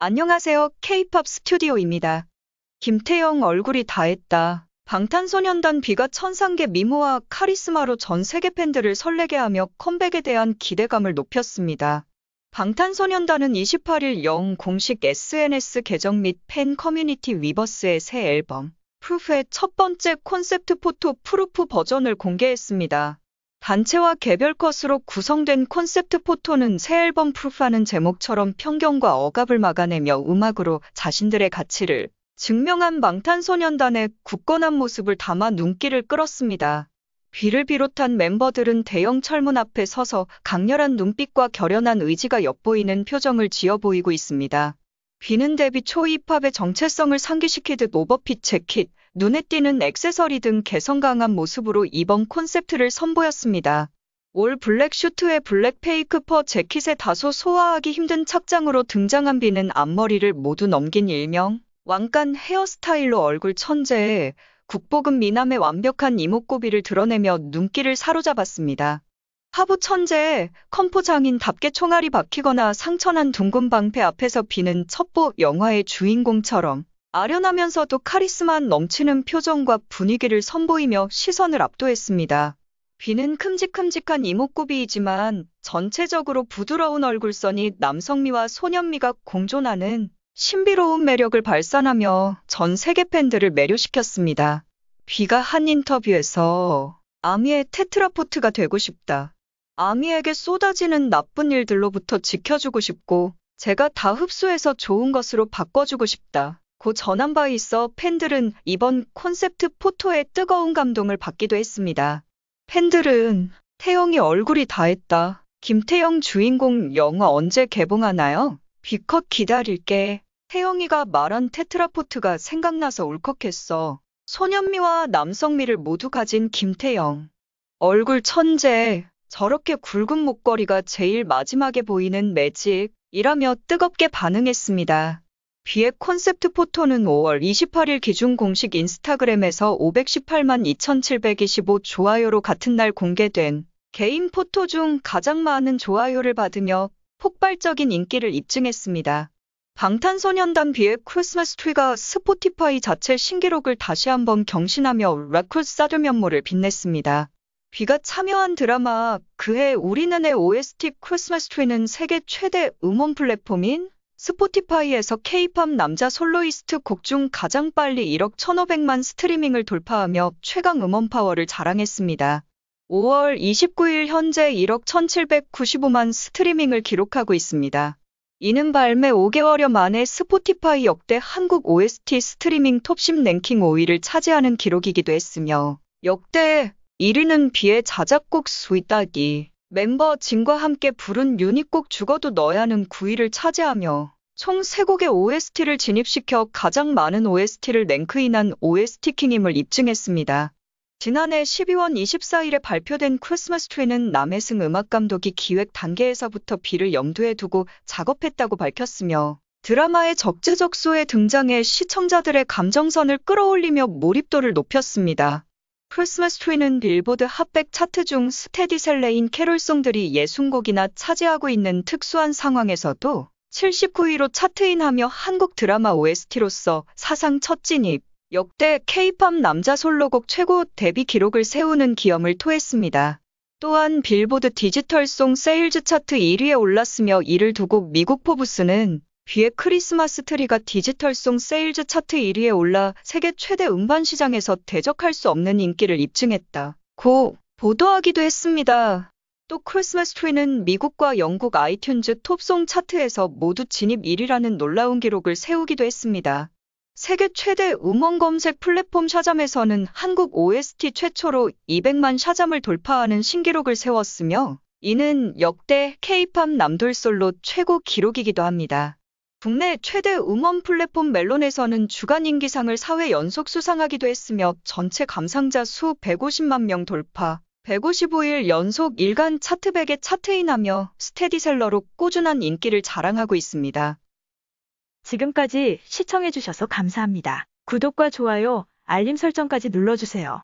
안녕하세요. K-팝 스튜디오입니다. 김태영 얼굴이 다 했다. 방탄소년단 비가 천상계 미모와 카리스마로 전 세계 팬들을 설레게 하며 컴백에 대한 기대감을 높였습니다. 방탄소년단은 28일 영 공식 SNS 계정 및 팬 커뮤니티 위버스의 새 앨범 프루프의 첫 번째 콘셉트 포토 프루프 버전을 공개했습니다. 단체와 개별 컷으로 구성된 콘셉트 포토는 새 앨범 프루프하는 제목처럼 편견과 억압을 막아내며 음악으로 자신들의 가치를 증명한 방탄소년단의 굳건한 모습을 담아 눈길을 끌었습니다. 귀를 비롯한 멤버들은 대형 철문 앞에 서서 강렬한 눈빛과 결연한 의지가 엿보이는 표정을 지어 보이고 있습니다. 귀는 데뷔 초 힙합의 정체성을 상기시키듯 오버핏 재킷, 눈에 띄는 액세서리 등 개성 강한 모습으로 이번 콘셉트를 선보였습니다. 올 블랙 슈트에 블랙 페이크 퍼 재킷에 다소 소화하기 힘든 착장으로 등장한 비는 앞머리를 모두 넘긴 일명 왕관 헤어스타일로 얼굴 천재에 국보급 미남의 완벽한 이목구비를 드러내며 눈길을 사로잡았습니다. 하부 천재에 컴포장인답게 총알이 박히거나 상처난 둥근 방패 앞에서 비는 첩보 영화의 주인공처럼 아련하면서도 카리스마 넘치는 표정과 분위기를 선보이며 시선을 압도했습니다. 비는 큼직큼직한 이목구비이지만 전체적으로 부드러운 얼굴선이 남성미와 소년미가 공존하는 신비로운 매력을 발산하며 전 세계 팬들을 매료시켰습니다. 비가한 인터뷰에서 아미의 테트라포트가 되고 싶다. 아미에게 쏟아지는 나쁜 일들로부터 지켜주고 싶고 제가 다 흡수해서 좋은 것으로 바꿔주고 싶다. 고 전한 바 있어 팬들은 이번 콘셉트 포토에 뜨거운 감동을 받기도 했습니다. 팬들은 태영이 얼굴이 다 했다. 김태영 주인공 영화 언제 개봉하나요? 비컷 기다릴게. 태영이가 말한 테트라포트가 생각나서 울컥했어. 소년미와 남성미를 모두 가진 김태영. 얼굴 천재, 저렇게 굵은 목걸이가 제일 마지막에 보이는 매직이라며 뜨겁게 반응했습니다. 뷔의 콘셉트 포토는 5월 28일 기준 공식 인스타그램에서 518만 2725 좋아요로 같은 날 공개된 개인 포토 중 가장 많은 좋아요를 받으며 폭발적인 인기를 입증했습니다. 방탄소년단 뷔의 크리스마스 트리가 스포티파이 자체 신기록을 다시 한번 경신하며 레코드 사드 면모를 빛냈습니다. 뷔가 참여한 드라마 그해 우리는의 OST 크리스마스 트리는 세계 최대 음원 플랫폼인 스포티파이에서 K-팝 남자 솔로이스트 곡 중 가장 빨리 1억 1,500만 스트리밍을 돌파하며 최강 음원 파워를 자랑했습니다. 5월 29일 현재 1억 1,795만 스트리밍을 기록하고 있습니다. 이는 발매 5개월여 만에 스포티파이 역대 한국 OST 스트리밍 톱10 랭킹 5위를 차지하는 기록이기도 했으며 역대 1위는 비의 자작곡 수위 따기 멤버 진과 함께 부른 유닛 곡 죽어도 너야 는 9위를 차지하며 총 3곡의 OST를 진입시켜 가장 많은 OST를 랭크인한 OST킹임을 입증했습니다. 지난해 12월 24일에 발표된 크리스마스 트리는 남해승 음악감독이 기획 단계에서부터 비를 염두에 두고 작업했다고 밝혔으며 드라마의 적재적소에 등장해 시청자들의 감정선을 끌어올리며 몰입도를 높였습니다. 크리스마스 트리는 빌보드 핫백 차트 중 스테디셀레인 캐롤송들이 60곡이나 차지하고 있는 특수한 상황에서도 79위로 차트인하며 한국 드라마 OST로서 사상 첫 진입, 역대 케이팝 남자 솔로곡 최고 데뷔 기록을 세우는 기염을 토했습니다. 또한 빌보드 디지털송 세일즈 차트 1위에 올랐으며 이를 두고 미국 포브스는 뒤에 크리스마스 트리가 디지털송 세일즈 차트 1위에 올라 세계 최대 음반 시장에서 대적할 수 없는 인기를 입증했다. 고 보도하기도 했습니다. 또 크리스마스 트리는 미국과 영국 아이튠즈 톱송 차트에서 모두 진입 1위라는 놀라운 기록을 세우기도 했습니다. 세계 최대 음원 검색 플랫폼 샤잠에서는 한국 OST 최초로 200만 샤잠을 돌파하는 신기록을 세웠으며 이는 역대 K-팝 남돌 솔로 최고 기록이기도 합니다. 국내 최대 음원 플랫폼 멜론에서는 주간 인기상을 4회 연속 수상하기도 했으며 전체 감상자 수 150만 명 돌파, 155일 연속 일간 차트100에 차트인하며 스테디셀러로 꾸준한 인기를 자랑하고 있습니다. 지금까지 시청해주셔서 감사합니다. 구독과 좋아요, 알림 설정까지 눌러주세요.